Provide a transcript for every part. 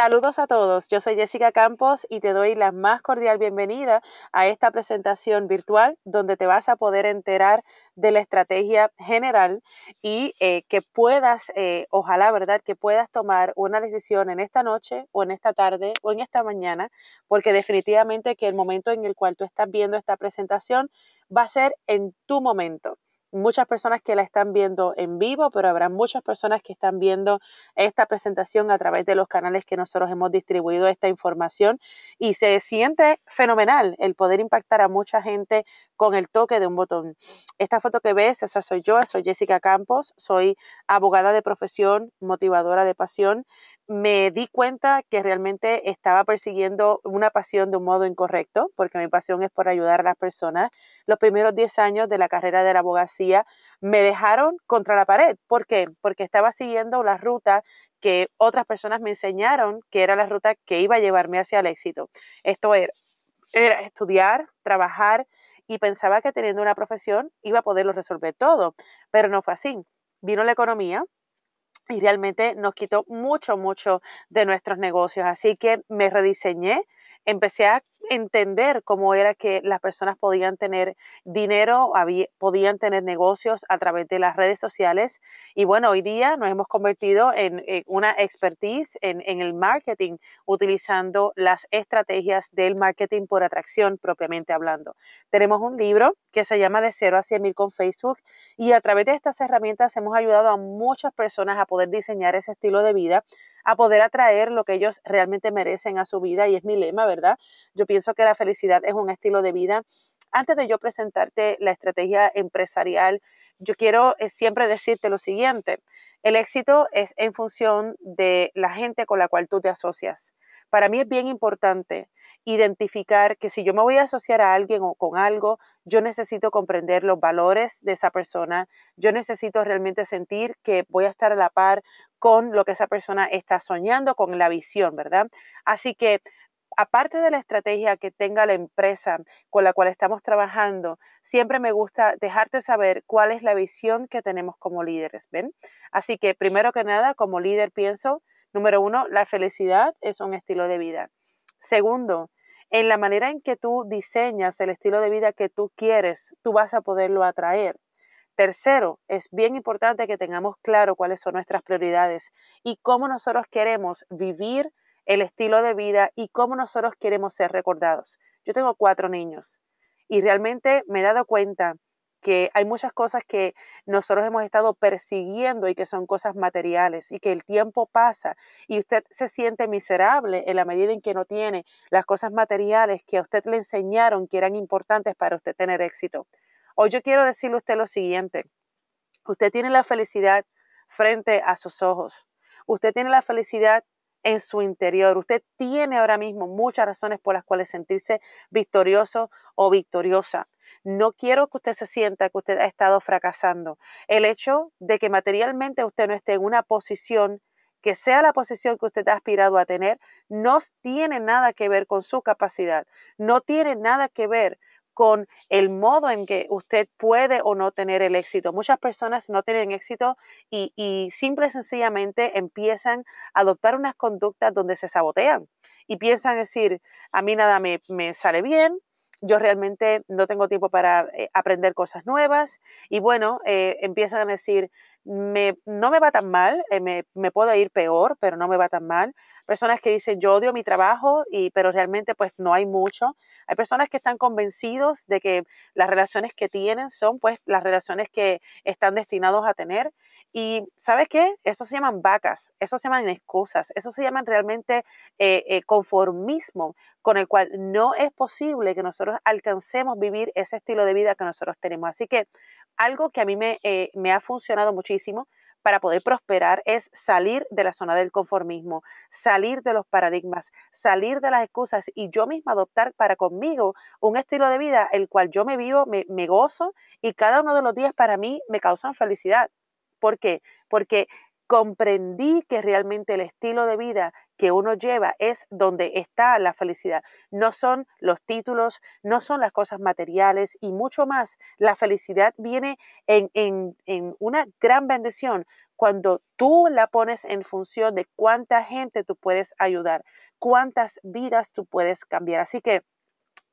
Saludos a todos, yo soy Jessica Campos y te doy la más cordial bienvenida a esta presentación virtual donde te vas a poder enterar de la estrategia general y eh, que puedas, eh, ojalá, ¿verdad?, que puedas tomar una decisión en esta noche o en esta tarde o en esta mañana, porque definitivamente que el momento en el cual tú estás viendo esta presentación va a ser en tu momento muchas personas que la están viendo en vivo, pero habrá muchas personas que están viendo esta presentación a través de los canales que nosotros hemos distribuido esta información y se siente fenomenal el poder impactar a mucha gente con el toque de un botón. Esta foto que ves, esa soy yo, soy Jessica Campos, soy abogada de profesión, motivadora de pasión, me di cuenta que realmente estaba persiguiendo una pasión de un modo incorrecto, porque mi pasión es por ayudar a las personas. Los primeros 10 años de la carrera de la abogacía me dejaron contra la pared. ¿Por qué? Porque estaba siguiendo la ruta que otras personas me enseñaron, que era la ruta que iba a llevarme hacia el éxito. Esto era, era estudiar, trabajar y pensaba que teniendo una profesión iba a poderlo resolver todo, pero no fue así. Vino la economía, y realmente nos quitó mucho, mucho de nuestros negocios. Así que me rediseñé, empecé a entender cómo era que las personas podían tener dinero, podían tener negocios a través de las redes sociales. Y bueno, hoy día nos hemos convertido en, una expertise en, en, el marketing, utilizando las estrategias del marketing por atracción propiamente hablando. Tenemos un libro que se llama De 0 a 100 mil con Facebook y a través de estas herramientas hemos ayudado a muchas personas a poder diseñar ese estilo de vida, a poder atraer lo que ellos realmente merecen a su vida y es mi lema, ¿verdad? Yo pienso pienso que la felicidad es un estilo de vida. Antes de yo presentarte la estrategia empresarial, yo quiero eh, siempre decirte lo siguiente, el éxito es en función de la gente con la cual tú te asocias. Para mí es bien importante identificar que si yo me voy a asociar a alguien o con algo, yo necesito comprender los valores de esa persona, yo necesito realmente sentir que voy a estar a la par con lo que esa persona está soñando, con la visión, ¿verdad? Así que aparte de la estrategia que tenga la empresa con la cual estamos trabajando, siempre me gusta dejarte saber cuál es la visión que tenemos como líderes, ¿ven? Así que primero que nada, como líder pienso, número uno, la felicidad es un estilo de vida. Segundo, en la manera en que tú diseñas el estilo de vida que tú quieres, tú vas a poderlo atraer. Tercero, es bien importante que tengamos claro cuáles son nuestras prioridades y cómo nosotros queremos vivir el estilo de vida y cómo nosotros queremos ser recordados. Yo tengo cuatro niños y realmente me he dado cuenta que hay muchas cosas que nosotros hemos estado persiguiendo y que son cosas materiales y que el tiempo pasa y usted se siente miserable en la medida en que no tiene las cosas materiales que a usted le enseñaron que eran importantes para usted tener éxito. Hoy yo quiero decirle a usted lo siguiente, usted tiene la felicidad frente a sus ojos, usted tiene la felicidad en su interior. Usted tiene ahora mismo muchas razones por las cuales sentirse victorioso o victoriosa. No quiero que usted se sienta que usted ha estado fracasando. El hecho de que materialmente usted no esté en una posición que sea la posición que usted ha aspirado a tener, no tiene nada que ver con su capacidad, no tiene nada que ver con el modo en que usted puede o no tener el éxito. Muchas personas no tienen éxito y, siempre simple y sencillamente empiezan a adoptar unas conductas donde se sabotean y piensan decir, a mí nada me, sale bien, yo realmente no tengo tiempo para eh, aprender cosas nuevas y bueno, eh, empiezan a decir, no me va tan mal, eh, me, me, puedo ir peor, pero no me va tan mal. Personas que dicen yo odio mi trabajo, y, pero realmente pues no hay mucho. Hay personas que están convencidos de que las relaciones que tienen son pues las relaciones que están destinados a tener. Y ¿sabes qué? Eso se llaman vacas, eso se llaman excusas, eso se llaman realmente eh, eh, conformismo con el cual no es posible que nosotros alcancemos vivir ese estilo de vida que nosotros tenemos. Así que algo que a mí eh, me, ha funcionado muchísimo para poder prosperar es salir de la zona del conformismo, salir de los paradigmas, salir de las excusas y yo misma adoptar para conmigo un estilo de vida el cual yo me vivo, me, me gozo y cada uno de los días para mí me causan felicidad. ¿Por qué? Porque comprendí que realmente el estilo de vida que uno lleva es donde está la felicidad. No son los títulos, no son las cosas materiales y mucho más. La felicidad viene en, en una gran bendición cuando tú la pones en función de cuánta gente tú puedes ayudar, cuántas vidas tú puedes cambiar. Así que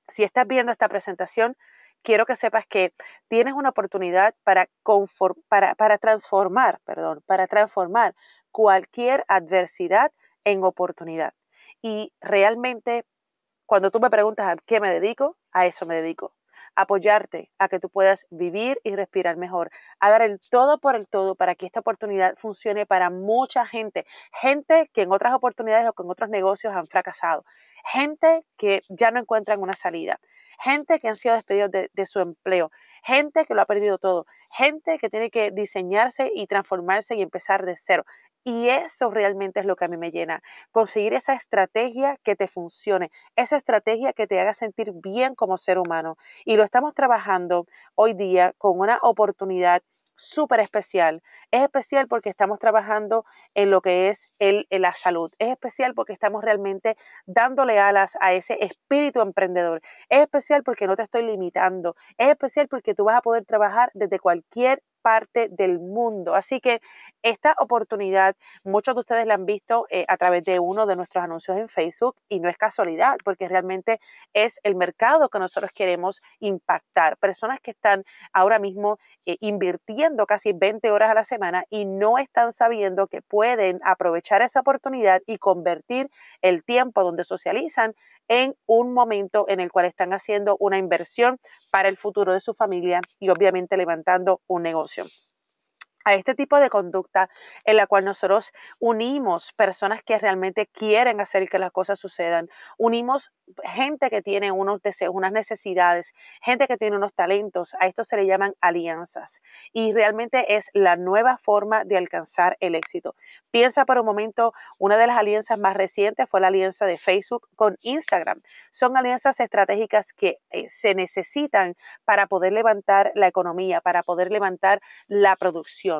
si estás viendo esta presentación, quiero que sepas que tienes una oportunidad para, transformar, perdón, para transformar cualquier adversidad en oportunidad. Y realmente, cuando tú me preguntas a qué me dedico, a eso me dedico. Apoyarte a que tú puedas vivir y respirar mejor, a dar el todo por el todo para que esta oportunidad funcione para mucha gente, gente que en otras oportunidades o con otros negocios han fracasado, gente que ya no encuentran una salida, gente que han sido despedidos de, su empleo, gente que lo ha perdido todo, gente que tiene que diseñarse y transformarse y empezar de cero. Y eso realmente es lo que a mí me llena, conseguir esa estrategia que te funcione, esa estrategia que te haga sentir bien como ser humano. Y lo estamos trabajando hoy día con una oportunidad súper especial. Es especial porque estamos trabajando en lo que es el, eh, la salud. Es especial porque estamos realmente dándole alas a ese espíritu emprendedor. Es especial porque no te estoy limitando. Es especial porque tú vas a poder trabajar desde cualquier parte del mundo. Así que esta oportunidad, muchos de ustedes la han visto eh, a través de uno de nuestros anuncios en Facebook y no es casualidad, porque realmente es el mercado que nosotros queremos impactar. Personas que están ahora mismo eh, invirtiendo casi 20 horas a la semana y no están sabiendo que pueden aprovechar esa oportunidad y convertir el tiempo donde socializan en un momento en el cual están haciendo una inversión para el futuro de su familia y obviamente levantando un negocio. появился a este tipo de conducta en la cual nosotros unimos personas que realmente quieren hacer que las cosas sucedan, unimos gente que tiene unos unas necesidades, gente que tiene unos talentos, a esto se le llaman alianzas y realmente es la nueva forma de alcanzar el éxito. Piensa por un momento, una de las alianzas más recientes fue la alianza de Facebook con Instagram. Son alianzas estratégicas que eh, se necesitan para poder levantar la economía, para poder levantar la producción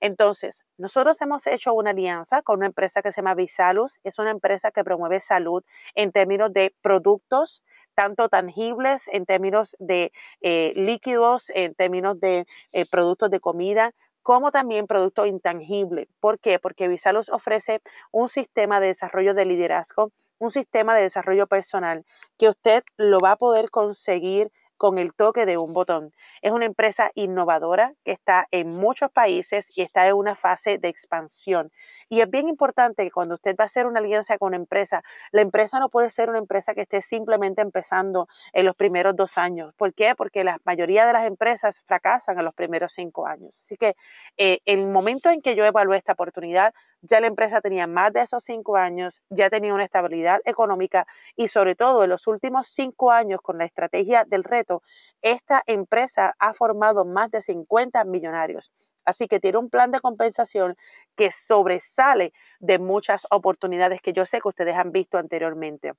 entonces, nosotros hemos hecho una alianza con una empresa que se llama Visalus. Es una empresa que promueve salud en términos de productos, tanto tangibles, en términos de eh, líquidos, en términos de eh, productos de comida, como también productos intangibles. ¿Por qué? Porque Visalus ofrece un sistema de desarrollo de liderazgo, un sistema de desarrollo personal que usted lo va a poder conseguir con el toque de un botón. Es una empresa innovadora que está en muchos países y está en una fase de expansión. Y es bien importante que cuando usted va a hacer una alianza con una empresa, la empresa no puede ser una empresa que esté simplemente empezando en los primeros dos años. ¿Por qué? Porque la mayoría de las empresas fracasan en los primeros cinco años. Así que eh, el momento en que yo evalué esta oportunidad, ya la empresa tenía más de esos cinco años, ya tenía una estabilidad económica y sobre todo en los últimos cinco años con la estrategia del reto esta empresa ha formado más de 50 millonarios. Así que tiene un plan de compensación que sobresale de muchas oportunidades que yo sé que ustedes han visto anteriormente.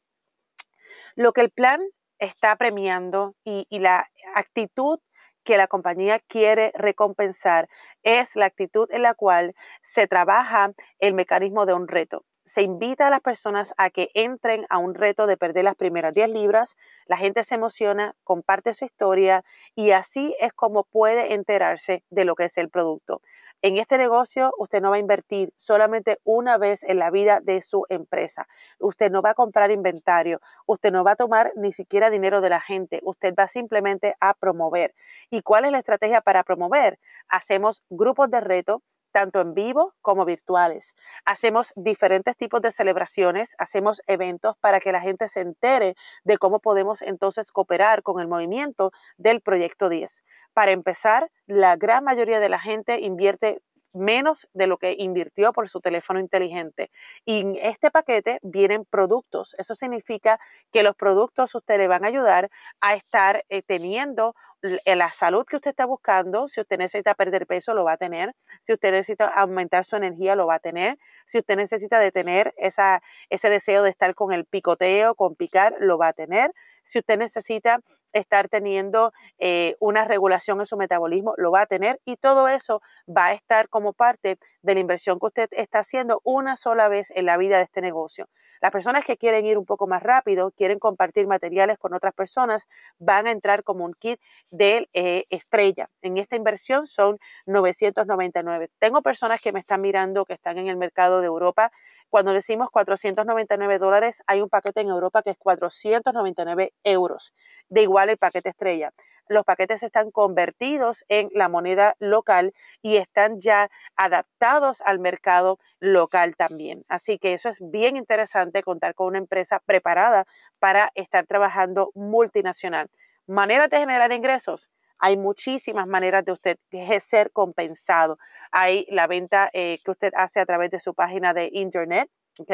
Lo que el plan está premiando y la actitud que la compañía quiere recompensar es la actitud en la cual se trabaja el mecanismo de un reto se invita a las personas a que entren a un reto de perder las primeras 10 libras, la gente se emociona, comparte su historia y así es como puede enterarse de lo que es el producto. En este negocio usted no va a invertir solamente una vez en la vida de su empresa, usted no va a comprar inventario, usted no va a tomar ni siquiera dinero de la gente, usted va simplemente a promover. ¿Y cuál es la estrategia para promover? Hacemos grupos de reto tanto en vivo como virtuales. Hacemos diferentes tipos de celebraciones, hacemos eventos para que la gente se entere de cómo podemos entonces cooperar con el movimiento del Proyecto 10. Para empezar, la gran mayoría de la gente invierte menos de lo que invirtió por su teléfono inteligente. Y en este paquete vienen productos. Eso significa que los productos ustedes van a ayudar a estar eh, teniendo eh, la salud que usted está buscando, si usted necesita perder peso, lo va a tener, si usted necesita aumentar su energía, lo va a tener, si usted necesita detener esa, ese deseo de estar con el picoteo, con picar, lo va a tener, si usted necesita estar teniendo eh, una regulación en su metabolismo, lo va a tener y todo eso va a estar como parte de la inversión que usted está haciendo una sola vez en la vida de este negocio. Las personas que quieren ir un poco más rápido, quieren compartir materiales con otras personas, van a entrar como un kit de eh, estrella. En esta inversión son 999. Tengo personas que me están mirando que están en el mercado de Europa. Cuando decimos 499 dólares, hay un paquete en Europa que es 499 euros. De igual el paquete estrella los paquetes están convertidos en la moneda local y están ya adaptados al mercado local también. Así que eso es bien interesante contar con una empresa preparada para estar trabajando multinacional. Maneras de generar ingresos. Hay muchísimas maneras de usted ser compensado. Hay la venta eh, que usted hace a través de su página de internet, ¿ok?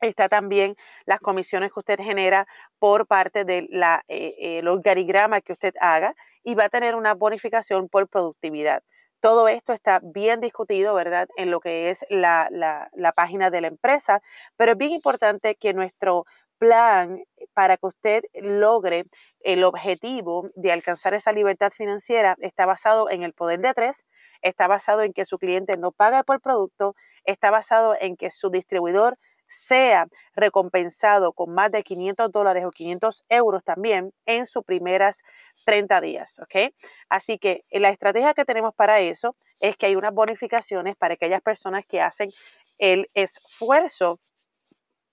Está también las comisiones que usted genera por parte del de eh, eh organigrama que usted haga y va a tener una bonificación por productividad. Todo esto está bien discutido, ¿verdad?, en lo que es la, página de la empresa, pero es bien importante que nuestro plan para que usted logre el objetivo de alcanzar esa libertad financiera está basado en el poder de tres, está basado en que su cliente no paga por producto, está basado en que su distribuidor sea recompensado con más de 500 dólares o 500 euros también en sus primeras 30 días, Así que eh, la estrategia que tenemos para eso es que hay unas bonificaciones para aquellas personas que hacen el esfuerzo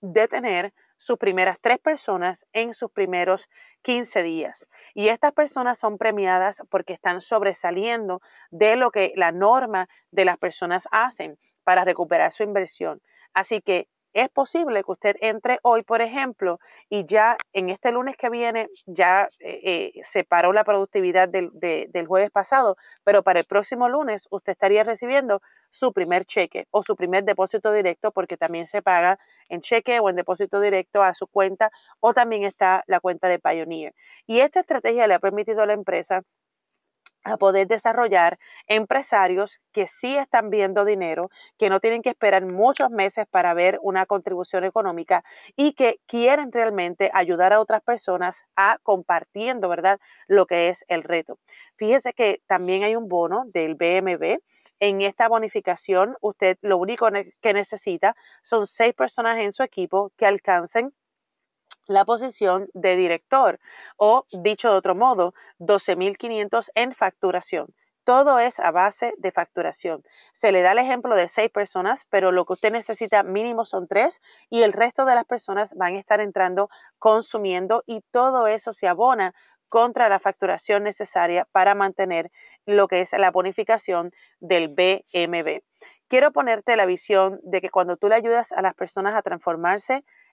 de tener sus primeras tres personas en sus primeros 15 días. Y estas personas son premiadas porque están sobresaliendo de lo que la norma de las personas hacen para recuperar su inversión. Así que es posible que usted entre hoy, por ejemplo, y ya en este lunes que viene ya eh, eh, se paró la productividad del, del jueves pasado, pero para el próximo lunes usted estaría recibiendo su primer cheque o su primer depósito directo, porque también se paga en cheque o en depósito directo a su cuenta, o también está la cuenta de Pioneer. Y esta estrategia le ha permitido a la empresa a poder desarrollar empresarios que sí están viendo dinero, que no tienen que esperar muchos meses para ver una contribución económica y que quieren realmente ayudar a otras personas a compartiendo, ¿verdad? Lo que es el reto. Fíjese que también hay un bono del BMB en esta bonificación, usted lo único que necesita son seis personas en su equipo que alcancen la posición de director o, dicho de otro modo, 12.500 en facturación. Todo es a base de facturación. Se le da el ejemplo de seis personas, pero lo que usted necesita mínimo son tres y el resto de las personas van a estar entrando, consumiendo y todo eso se abona contra la facturación necesaria para mantener lo que es la bonificación del BMB. Quiero ponerte la visión de que cuando tú le ayudas a las personas a transformarse,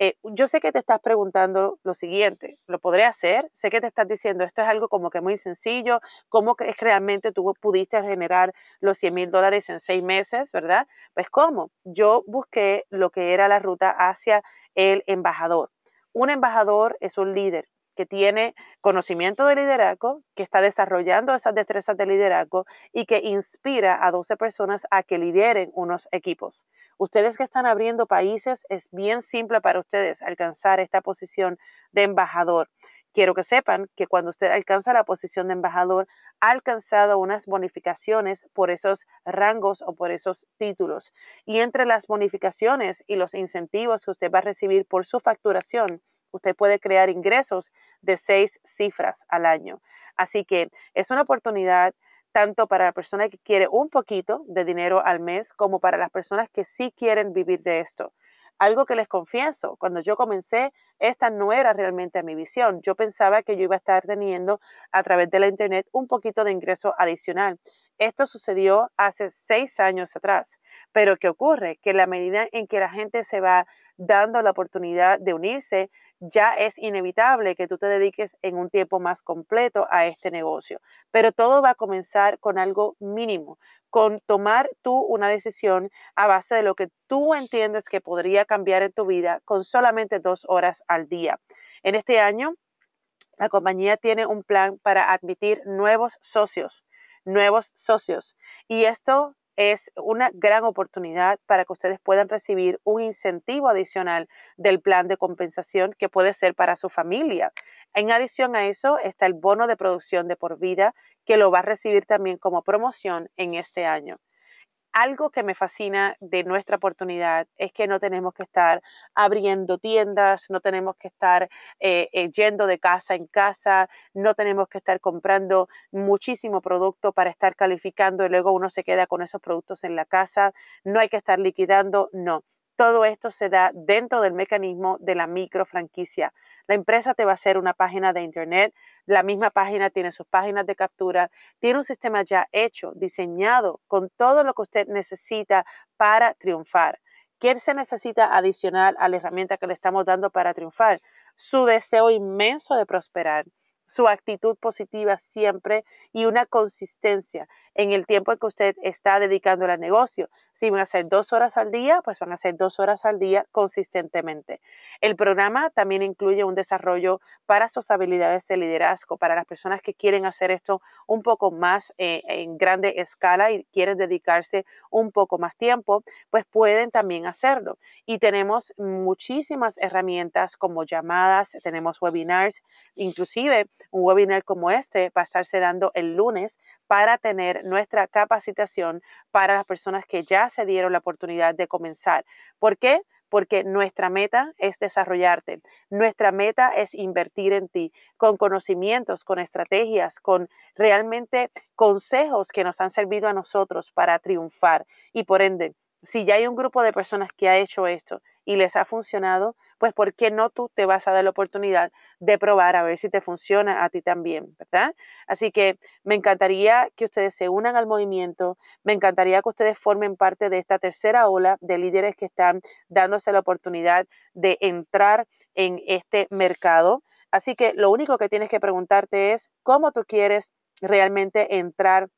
Eh, yo sé que te estás preguntando lo siguiente, ¿lo podré hacer? Sé que te estás diciendo, esto es algo como que muy sencillo, ¿cómo es realmente tú pudiste generar los 100 mil dólares en seis meses, verdad? Pues cómo, yo busqué lo que era la ruta hacia el embajador. Un embajador es un líder, que tiene conocimiento de liderazgo, que está desarrollando esas destrezas de liderazgo y que inspira a 12 personas a que lideren unos equipos. Ustedes que están abriendo países, es bien simple para ustedes alcanzar esta posición de embajador. Quiero que sepan que cuando usted alcanza la posición de embajador, ha alcanzado unas bonificaciones por esos rangos o por esos títulos. Y entre las bonificaciones y los incentivos que usted va a recibir por su facturación, usted puede crear ingresos de seis cifras al año. Así que es una oportunidad tanto para la persona que quiere un poquito de dinero al mes como para las personas que sí quieren vivir de esto. Algo que les confieso, cuando yo comencé, esta no era realmente mi visión. Yo pensaba que yo iba a estar teniendo a través de la Internet un poquito de ingreso adicional. Esto sucedió hace seis años atrás. Pero ¿qué ocurre? Que la medida en que la gente se va dando la oportunidad de unirse, ya es inevitable que tú te dediques en un tiempo más completo a este negocio. Pero todo va a comenzar con algo mínimo con tomar tú una decisión a base de lo que tú entiendes que podría cambiar en tu vida con solamente dos horas al día. En este año, la compañía tiene un plan para admitir nuevos socios nuevos socios. Y esto es una gran oportunidad para que ustedes puedan recibir un incentivo adicional del plan de compensación que puede ser para su familia. En adición a eso está el bono de producción de por vida que lo va a recibir también como promoción en este año algo que me fascina de nuestra oportunidad es que no tenemos que estar abriendo tiendas, no tenemos que estar eh, eh, yendo de casa en casa, no tenemos que estar comprando muchísimo producto para estar calificando y luego uno se queda con esos productos en la casa, no hay que estar liquidando, no. Todo esto se da dentro del mecanismo de la micro franquicia La empresa te va a hacer una página de internet, la misma página tiene sus páginas de captura, tiene un sistema ya hecho, diseñado, con todo lo que usted necesita para triunfar. ¿Qué se necesita adicional a la herramienta que le estamos dando para triunfar? Su deseo inmenso de prosperar, su actitud positiva siempre y una consistencia en el tiempo que usted está dedicando al negocio. Si van a ser dos horas al día, pues van a hacer dos horas al día consistentemente. El programa también incluye un desarrollo para sus habilidades de liderazgo, para las personas que quieren hacer esto un poco más eh, en grande escala y quieren dedicarse un poco más tiempo, pues pueden también hacerlo. Y tenemos muchísimas herramientas como llamadas, tenemos webinars, inclusive un webinar como este va a estarse dando el lunes para tener nuestra capacitación para las personas que ya se dieron la oportunidad de comenzar. ¿Por qué? porque nuestra meta es desarrollarte, nuestra meta es invertir en ti con conocimientos, con estrategias, con realmente consejos que nos han servido a nosotros para triunfar y por ende si ya hay un grupo de personas que ha hecho esto y les ha funcionado, pues ¿por qué no tú te vas a dar la oportunidad de probar a ver si te funciona a ti también, ¿verdad? Así que me encantaría que ustedes se unan al movimiento, me encantaría que ustedes formen parte de esta tercera ola de líderes que están dándose la oportunidad de entrar en este mercado. Así que lo único que tienes que preguntarte es cómo tú quieres realmente entrar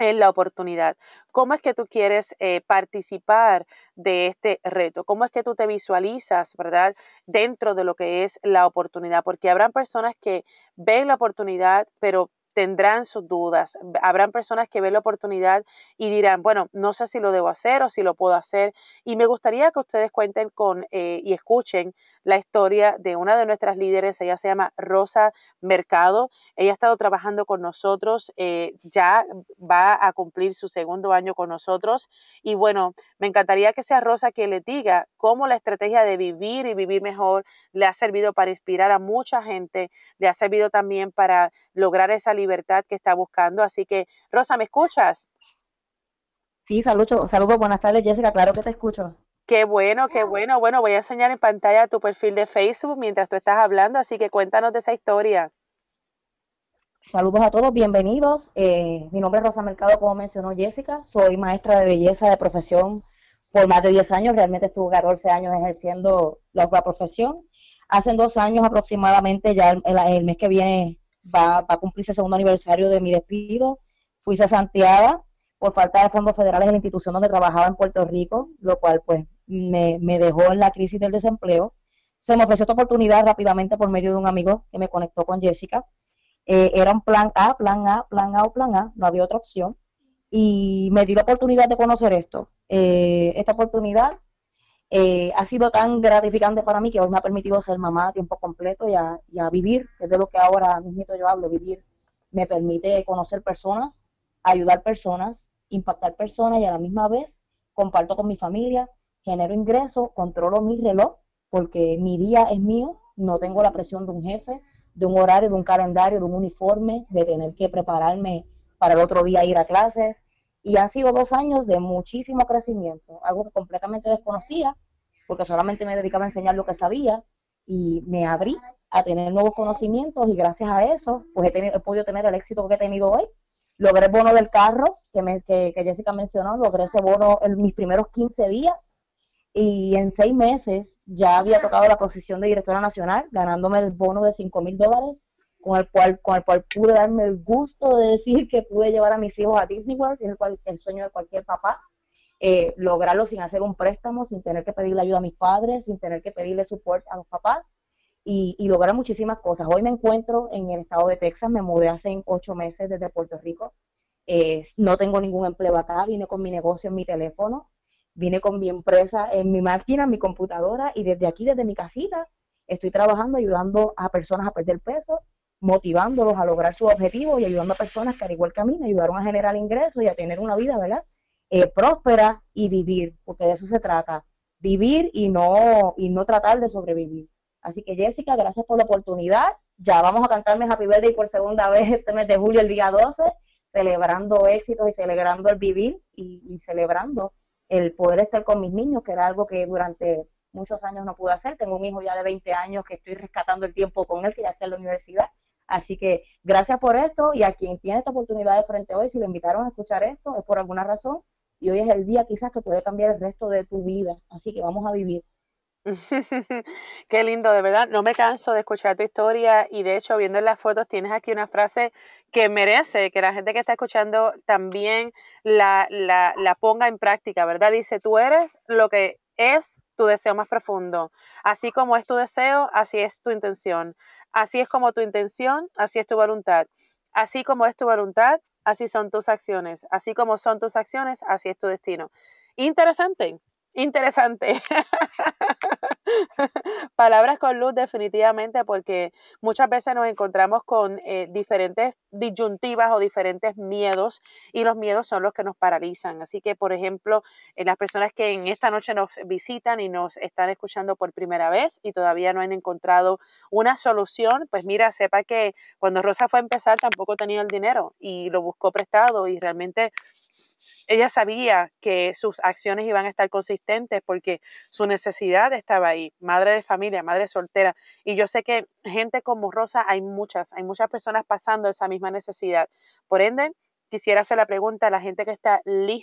en la oportunidad. ¿Cómo es que tú quieres eh, participar de este reto? ¿Cómo es que tú te visualizas, verdad, dentro de lo que es la oportunidad? Porque habrán personas que ven la oportunidad, pero tendrán sus dudas. Habrán personas que ven la oportunidad y dirán, bueno, no sé si lo debo hacer o si lo puedo hacer. Y me gustaría que ustedes cuenten con eh, y escuchen la historia de una de nuestras líderes. Ella se llama Rosa Mercado. Ella ha estado trabajando con nosotros, eh, ya va a cumplir su segundo año con nosotros. Y bueno, me encantaría que sea Rosa que le diga cómo la estrategia de vivir y vivir mejor le ha servido para inspirar a mucha gente, le ha servido también para lograr esa libertad que está buscando. Así que, Rosa, ¿me escuchas? Sí, saludos, saludos, buenas tardes Jessica, claro que te escucho. Qué bueno, qué bueno. Bueno, voy a enseñar en pantalla tu perfil de Facebook mientras tú estás hablando, así que cuéntanos de esa historia. Saludos a todos, bienvenidos. Eh, mi nombre es Rosa Mercado, como mencionó Jessica. Soy maestra de belleza de profesión por más de 10 años. Realmente estuve 14 años ejerciendo la, profesión. Hace dos años aproximadamente, ya el mes que viene va, va a cumplirse el segundo aniversario de mi despido. Fui Santiago por falta de fondos federales en la institución donde trabajaba en Puerto Rico, lo cual pues me, me dejó en la crisis del desempleo. Se me ofreció esta oportunidad rápidamente por medio de un amigo que me conectó con Jessica. Eh, era un plan A, plan A, plan A o plan A, no había otra opción. Y me di la oportunidad de conocer esto. Eh, esta oportunidad eh, ha sido tan gratificante para mí que hoy me ha permitido ser mamá a tiempo completo y a, vivir, que es de lo que ahora mismo yo hablo, vivir me permite conocer personas, ayudar personas, impactar personas y a la misma vez comparto con mi familia, genero ingresos, controlo mi reloj, porque mi día es mío, no tengo la presión de un jefe, de un horario, de un calendario, de un uniforme, de tener que prepararme para el otro día ir a clases, y han sido dos años de muchísimo crecimiento, algo que completamente desconocía, porque solamente me dedicaba a enseñar lo que sabía y me abrí a tener nuevos conocimientos y gracias a eso pues he, tenido, podido tener el éxito que he tenido hoy. Logré el bono del carro que, me, que, que Jessica mencionó, logré ese bono en mis primeros 15 días y en seis meses ya había tocado la posición de directora nacional, ganándome el bono de 5 mil dólares con el cual, con el cual pude darme el gusto de decir que pude llevar a mis hijos a Disney World, que es el, sueño de cualquier papá, eh, lograrlo sin hacer un préstamo, sin tener que pedirle ayuda a mis padres, sin tener que pedirle soporte a los papás y, lograr muchísimas cosas. Hoy me encuentro en el estado de Texas, me mudé hace ocho meses desde Puerto Rico, eh, no tengo ningún empleo acá, vine con mi negocio en mi teléfono, vine con mi empresa en mi máquina, en mi computadora y desde aquí, desde mi casita, estoy trabajando, ayudando a personas a perder peso motivándolos a lograr su objetivo y ayudando a personas que al igual que a ayudaron a generar ingresos y a tener una vida, ¿verdad? Eh, próspera y vivir, porque de eso se trata, vivir y no, y no tratar de sobrevivir. Así que Jessica, gracias por la oportunidad. Ya vamos a cantarme Happy Birthday por segunda vez este mes de julio, el día 12, celebrando éxitos y celebrando el vivir y, y celebrando el poder estar con mis niños, que era algo que durante muchos años no pude hacer. Tengo un hijo ya de 20 años que estoy rescatando el tiempo con él, que ya está en la universidad Así que gracias por esto y a quien tiene esta oportunidad de frente hoy, si le invitaron a escuchar esto, es por alguna razón y hoy es el día quizás que puede cambiar el resto de tu vida. Así que vamos a vivir. Qué lindo, de verdad. No me canso de escuchar tu historia y de hecho viendo las fotos tienes aquí una frase que merece que la gente que está escuchando también la, la, la ponga en práctica, ¿verdad? Dice, tú eres lo que es tu deseo más profundo. Así como es tu deseo, así es tu intención. Así es como tu intención, así es tu voluntad. Así como es tu voluntad, así son tus acciones. Así como son tus acciones, así es tu destino. Interesante, interesante. palabras con luz definitivamente porque muchas veces nos encontramos con eh, diferentes disyuntivas o diferentes miedos y los miedos son los que nos paralizan. Así que, por ejemplo, en eh, las personas que en esta noche nos visitan y nos están escuchando por primera vez y todavía no han encontrado una solución, pues mira, sepa que cuando Rosa fue a empezar tampoco tenía el dinero y lo buscó prestado y realmente ella sabía que sus acciones iban a estar consistentes porque su necesidad estaba ahí, madre de familia, madre soltera. Y yo sé que gente como Rosa hay muchas, hay muchas personas pasando esa misma necesidad. Por ende, quisiera hacer la pregunta a la gente que está lista